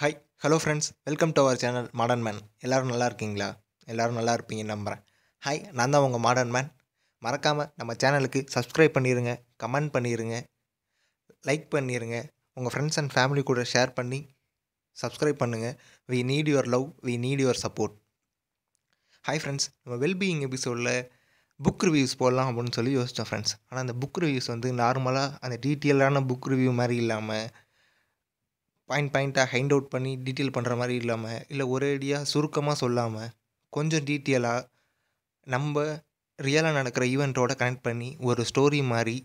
hi hello friends welcome to our channel modern man எல்லோரும் நல்லா இருக்கீங்களா எல்லோரும் நல்லா இருப்பீங்க நம்புகிறேன் ஹாய் நான் தான் உங்கள் மாடர்ன் மேன் மறக்காமல் நம்ம சேனலுக்கு சப்ஸ்கிரைப் பண்ணிடுங்க கமெண்ட் பண்ணிடுங்க லைக் பண்ணிடுங்க உங்கள் ஃப்ரெண்ட்ஸ் அண்ட் ஃபேமிலி கூட ஷேர் பண்ணி சப்ஸ்கிரைப் பண்ணுங்கள் we need your love we need your support hi friends நம்ம வெல்பீயிங் எபிசோடில் புக் ரிவ்யூஸ் போடலாம் அப்படின்னு சொல்லி யோசித்தோம் ஃப்ரெண்ட்ஸ் ஆனால் அந்த புக் ரிவ்யூஸ் வந்து நார்மலாக அந்த டீட்டெயிலான புக் ரிவ்யூ மாதிரி இல்லாமல் பாயிண்ட் பாயிண்ட்டாக ஹைண்ட் அவுட் பண்ணி டீட்டெயில் பண்ணுற மாதிரி இல்லாமல் இல்லை ஒரேடியாக சுருக்கமாக சொல்லாமல் கொஞ்சம் டீட்டெயிலாக நம்ம ரியலாக நடக்கிற ஈவெண்ட்டோட கனெக்ட் பண்ணி ஒரு ஸ்டோரி மாதிரி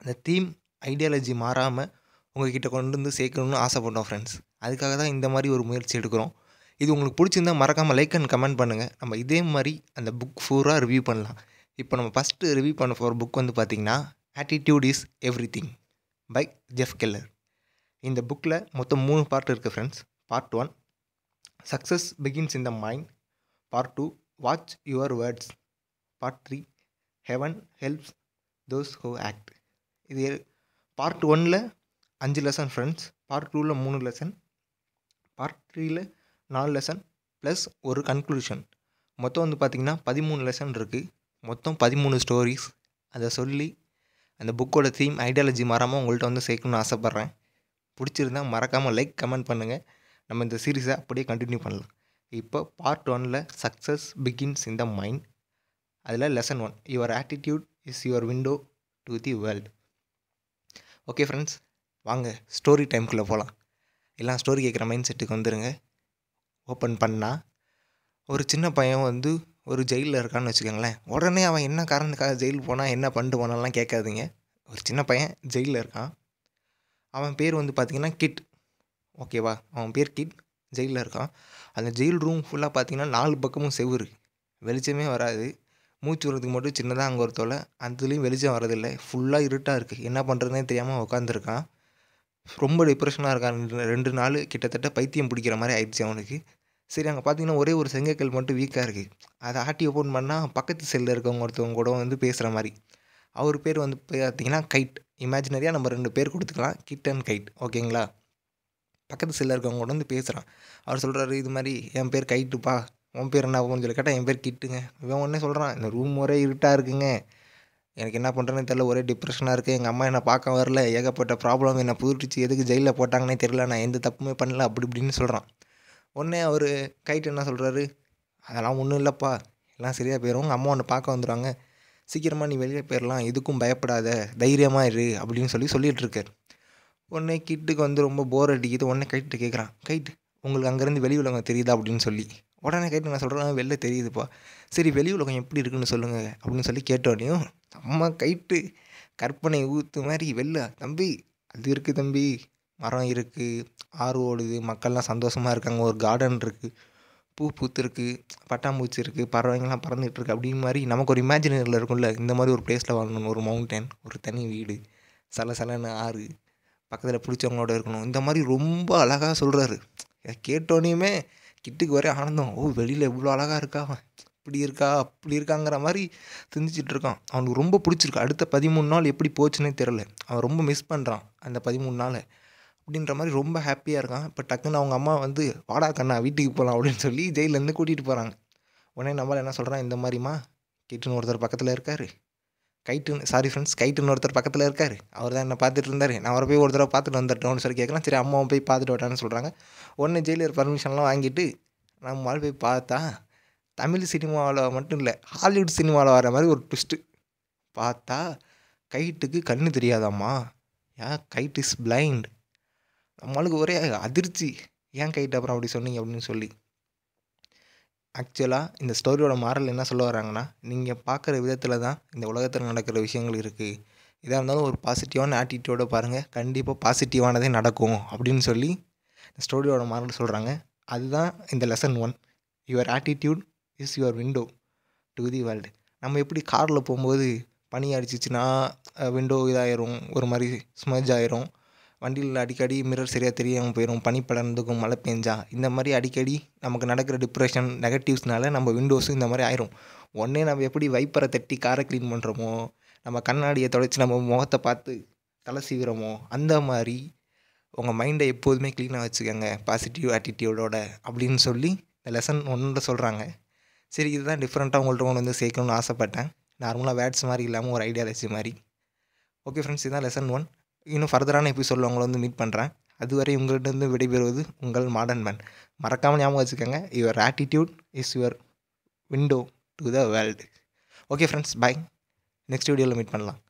அந்த தீம் ஐடியாலஜி மாறாமல் உங்கள்கிட்ட கொண்டு வந்து சேர்க்கணும்னு ஆசைப்பட்டோம் ஃப்ரெண்ட்ஸ் அதுக்காக தான் இந்த மாதிரி ஒரு முயற்சி எடுக்கிறோம் இது உங்களுக்கு பிடிச்சிருந்தால் மறக்காமல் லைக் அண்ட் கமெண்ட் பண்ணுங்கள் நம்ம இதே மாதிரி அந்த புக் ஃபூராக ரிவ்யூ பண்ணலாம் இப்போ நம்ம ஃபஸ்ட்டு ரிவ்யூ பண்ண போகிற புக் வந்து பார்த்திங்கன்னா attitude is every thing by Jeff Keller இந்த புக்கில் மொத்தம் மூணு பார்ட் இருக்குது friends part one success begins in the mind part two watch your words part three heaven helps those who act இது பார்ட் ஒனில் அஞ்சு லெசன் ஃப்ரெண்ட்ஸ் பார்ட் டூவில் மூணு லெசன் பார்ட் த்ரீயில் நாலு லெசன் ப்ளஸ் ஒரு கன்க்ளூஷன் மொத்தம் வந்து பார்த்திங்கன்னா பதிமூணு லெசன் இருக்குது மொத்தம் பதிமூணு ஸ்டோரிஸ் அதை சொல்லி அந்த புக்கோட தீம் ஐடியாலஜி மாறாமல் உங்கள்கிட்ட வந்து சேர்க்கணும்னு ஆசைப்பட்றேன் பிடிச்சிருந்தா மறக்காமல் லைக் கமெண்ட் பண்ணுங்கள் நம்ம இந்த சீரீஸை அப்படியே கண்டினியூ பண்ணலாம் இப்போ பார்ட் ஒனில் success begins in the mind அதில் lesson one your attitude is your window to the world okay friends வாங்க ஸ்டோரி டைம்குள்ளே போகலாம் எல்லாம் ஸ்டோரி கேட்குற மைண்ட் செட்டுக்கு வந்துடுங்க ஓப்பன் பண்ணால் ஒரு சின்ன பையன் வந்து ஒரு ஜெயிலில் இருக்கான்னு வச்சுக்கோங்களேன் உடனே அவன் என்ன காரணத்துக்காக ஜெயில் போனால் என்ன பண்ணிட்டு போனாலாம் கேட்காதுங்க ஒரு சின்ன பையன் ஜெயிலில் இருக்கான் அவன் பேர் வந்து பார்த்திங்கன்னா கிட் ஓகேவா அவன் பேர் கிட் ஜெயிலில் இருக்கான் அந்த ஜெயில் ரூம் ஃபுல்லாக பார்த்திங்கன்னா நாலு பக்கமும் செவுறு வெளிச்சமே வராது மூச்சு விடுறதுக்கு மட்டும் சின்னதாக அங்கே ஒரு தொலை அதுலேயும் வெளிச்சம் வரதில்லை ஃபுல்லாக இருட்டாக இருக்குது என்ன பண்ணுறதுனே தெரியாமல் உட்காந்துருக்கான் ரொம்ப டிப்ரெஷனாக இருக்கான் ரெண்டு நாள் கிட்டத்தட்ட பைத்தியம் பிடிக்கிற மாதிரி ஆயிடுச்சு அவனுக்கு சரி அங்கே பார்த்தீங்கன்னா ஒரே ஒரு செங்கக்கல் மட்டும் வீக்காக இருக்குது அதை ஆட்டி ஓப்பன் பண்ணால் பக்கத்து செல்லில் இருக்கவங்க ஒருத்தவங்க கூட வந்து பேசுகிற மாதிரி அவர் பேர் வந்து பார்த்தீங்கன்னா கைட் இமேஜினரியாக நம்ம ரெண்டு பேர் கொடுத்துக்கலாம் கிட் அண்ட் கைட் ஓகேங்களா பக்கத்து சில இருக்கவங்க கூட வந்து பேசுகிறான் அவர் சொல்கிறாரு இது மாதிரி என் பேர் கைட்டுப்பா உன் பேர் என்ன சொல்லி கேட்டால் என் பேர் கிட்டுங்க இவன் ஒன்றே சொல்கிறான் இந்த ரூம் ஒரே இருட்டாக இருக்குங்க எனக்கு என்ன பண்ணுறேன்னு தெரியல ஒரே டிப்ரெஷனாக இருக்குது எங்கள் அம்மா என்னை பார்க்க வரல ஏகப்பட்ட ப்ராப்ளம் என்னை புதுட்டுச்சு எதுக்கு ஜெயிலில் போட்டாங்கன்னே தெரில நான் எந்த தப்புமே பண்ணல அப்படி இப்படின்னு சொல்கிறான் உடனே அவர் கைட்டு என்ன சொல்கிறாரு அதெல்லாம் ஒன்றும் இல்லைப்பா எல்லாம் சரியாக போயிடும் உங்கள் அம்மா ஒன்று பார்க்க வந்துடுவாங்க சீக்கிரமாக நீ வெளியே போயிடலாம் எதுக்கும் பயப்படாத தைரியமாக இரு அப்படின்னு சொல்லி சொல்லிகிட்ருக்கார் உடனே கிட்டுக்கு வந்து ரொம்ப போர் அடிக்குது உடனே கைட்டு கேட்குறான் கைட்டு உங்களுக்கு அங்கேருந்து வெளி உலகம் தெரியுதா அப்படின்னு சொல்லி உடனே கைட்டு நான் சொல்கிறேன் வெளில தெரியுதுப்பா சரி வெளி உலகம் எப்படி இருக்குன்னு சொல்லுங்கள் அப்படின்னு சொல்லி கேட்டோடனையும் நம்ம கைட்டு கற்பனை ஊற்று மாதிரி வெளில தம்பி அது இருக்குது தம்பி மரம் இருக்குது ஆறு ஓடுது மக்கள்லாம் சந்தோஷமாக இருக்காங்க ஒரு கார்டன் இருக்குது பூ பூத்துருக்கு பட்டாம்பூச்சி இருக்குது பறவைங்கள்லாம் பறந்துகிட்ருக்கு அப்படின் மாதிரி நமக்கு ஒரு இமேஜினரியில் இருக்கும்ல இந்த மாதிரி ஒரு பிளேஸில் வாழணும் ஒரு மவுண்டன் ஒரு தனி வீடு சல சலன்னு ஆறு பக்கத்தில் பிடிச்சவங்களோட இருக்கணும் இந்த மாதிரி ரொம்ப அழகாக சொல்கிறாரு கேட்டோனையுமே கிட்டுக்கு வர ஆனந்தம் ஓ வெளியில் இவ்வளோ அழகாக இருக்கா இப்படி இருக்கா அப்படி இருக்காங்கிற மாதிரி சிந்திச்சுட்டு இருக்கான் அவனுக்கு ரொம்ப பிடிச்சிருக்கு அடுத்த பதிமூணு நாள் எப்படி போச்சுன்னே தெரில அவன் ரொம்ப மிஸ் பண்ணுறான் அந்த பதிமூணு நாளை அப்படின்ற மாதிரி ரொம்ப ஹாப்பியாக இருக்கான் இப்போ டக்குன்னு அவங்க அம்மா வந்து வாடா கண்ணா வீட்டுக்கு போகலாம் அப்படின்னு சொல்லி ஜெயிலேருந்து கூட்டிகிட்டு போகிறாங்க உடனே நம்மளால் என்ன சொல்கிறான் இந்த மாதிரிமா கிட்டுன்னு ஒருத்தர் பக்கத்தில் இருக்கார் கைட்டுன்னு சாரி ஃப்ரெண்ட்ஸ் கைட்டுன்னு ஒருத்தர் பக்கத்தில் இருக்கார் அவர் தான் என்ன பார்த்துட்டு இருந்தார் நான் அவரை போய் ஒரு தடவை பார்த்துட்டு வந்துட்டோம்னு சொல்லி கேட்கலாம் சரி அம்மாவும் போய் பார்த்துட்டு வட்டான்னு சொல்கிறாங்க உடனே ஜெயிலர் பர்மிஷன்லாம் வாங்கிட்டு மாதிரி போய் பார்த்தா தமிழ் சினிமாவில் மட்டும் இல்லை ஹாலிவுட் சினிமாவில் வர மாதிரி ஒரு ட்விஸ்ட்டு பார்த்தா கைட்டுக்கு கண்ணு தெரியாதாம்மா ஏன் கைட் இஸ் பிளைண்ட் நம்மளுக்கு ஒரே அதிர்ச்சி ஏன் கைட்டு அப்புறம் அப்படி சொன்னீங்க அப்படின்னு சொல்லி ஆக்சுவலாக இந்த ஸ்டோரியோட மாரல் என்ன சொல்ல வராங்கன்னா நீங்கள் பார்க்குற விதத்தில் தான் இந்த உலகத்தில் நடக்கிற விஷயங்கள் இருக்குது இதாக இருந்தாலும் ஒரு பாசிட்டிவான ஆட்டிடியூடை பாருங்கள் கண்டிப்பாக பாசிட்டிவானதே நடக்கும் அப்படின்னு சொல்லி இந்த ஸ்டோரியோட மாரல் சொல்கிறாங்க அதுதான் இந்த lesson one your attitude is your window to the world நம்ம எப்படி காரில் போகும்போது பனி அடிச்சிச்சுன்னா விண்டோ இதாயிரும் ஒரு மாதிரி ஸ்மஜ் ஆயிரும் வண்டியில் அடிக்கடி மிரர் சரியாக தெரியாமல் போயிடும் பனி படர்ந்துக்கும் மழை பெஞ்சா இந்த மாதிரி அடிக்கடி நமக்கு நடக்கிற டிப்ரெஷன் நெகட்டிவ்ஸ்னால நம்ம விண்டோஸும் இந்த மாதிரி ஆயிரும் ஒன்றே நம்ம எப்படி வைப்பரை தட்டி காரை க்ளீன் பண்ணுறோமோ நம்ம கண்ணாடியை தொலைச்சி நம்ம முகத்தை பார்த்து தலை சீவிரமோ அந்த மாதிரி உங்கள் மைண்டை எப்போதுமே க்ளீனாக வச்சுக்கோங்க பாசிட்டிவ் ஆட்டிடியூடோட அப்படின்னு சொல்லி இந்த லெசன் ஒன்றில் சொல்கிறாங்க சரி இதுதான் டிஃப்ரெண்ட்டாக உங்கள்கிட்ட கொண்டு வந்து சேர்க்கணும்னு ஆசைப்பட்டேன் நார்மலாக வேட்ஸ் மாதிரி இல்லாமல் ஒரு ஐடியா மாதிரி ஓகே ஃப்ரெண்ட்ஸ் இதுதான் லெசன் ஒன் இன்னும் ஃபர்தரான எபிசோடில் உங்களை வந்து மீட் பண்ணுறேன் அதுவரை உங்கள்கிட்ட விடைபெறுவது உங்கள் மாடர்ன் மேன் மறக்காமல் ஞாபகம் வச்சுக்கோங்க your attitude is your window to the world okay friends bye next வீடியோவில் மீட் பண்ணலாம்